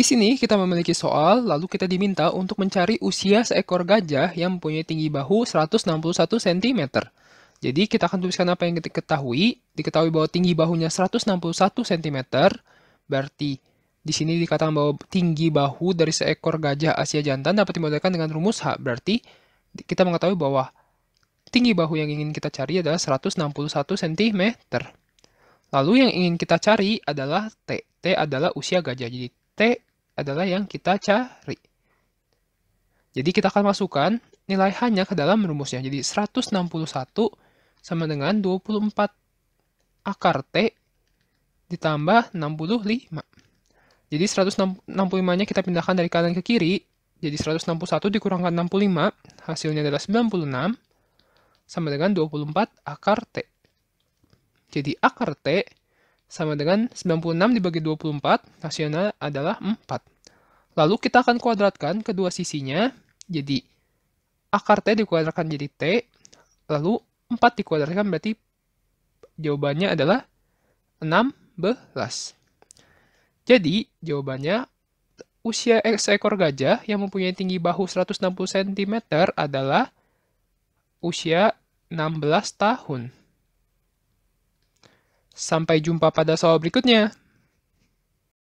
Di sini kita memiliki soal, lalu kita diminta untuk mencari usia seekor gajah yang mempunyai tinggi bahu 161 cm. Jadi kita akan tuliskan apa yang diketahui. Diketahui bahwa tinggi bahunya 161 cm, berarti di sini dikatakan bahwa tinggi bahu dari seekor gajah Asia jantan dapat dimodelkan dengan rumus H. Berarti kita mengetahui bahwa tinggi bahu yang ingin kita cari adalah 161 cm. Lalu yang ingin kita cari adalah T. T adalah usia gajah. Jadi T adalah yang kita cari. Jadi kita akan masukkan nilai hanya ke dalam rumusnya. Jadi 161 sama dengan 24 akar T ditambah 65. Jadi 165-nya kita pindahkan dari kanan ke kiri. Jadi 161 dikurangkan 65, hasilnya adalah 96 sama dengan 24 akar T. Jadi akar T sama dengan 96 dibagi 24, rasional adalah 4. Lalu kita akan kuadratkan kedua sisinya, jadi akar T dikuadratkan jadi T, lalu 4 dikuadratkan berarti jawabannya adalah 16. Jadi, jawabannya usia ekor gajah yang mempunyai tinggi bahu 160 cm adalah usia 16 tahun. Sampai jumpa pada soal berikutnya.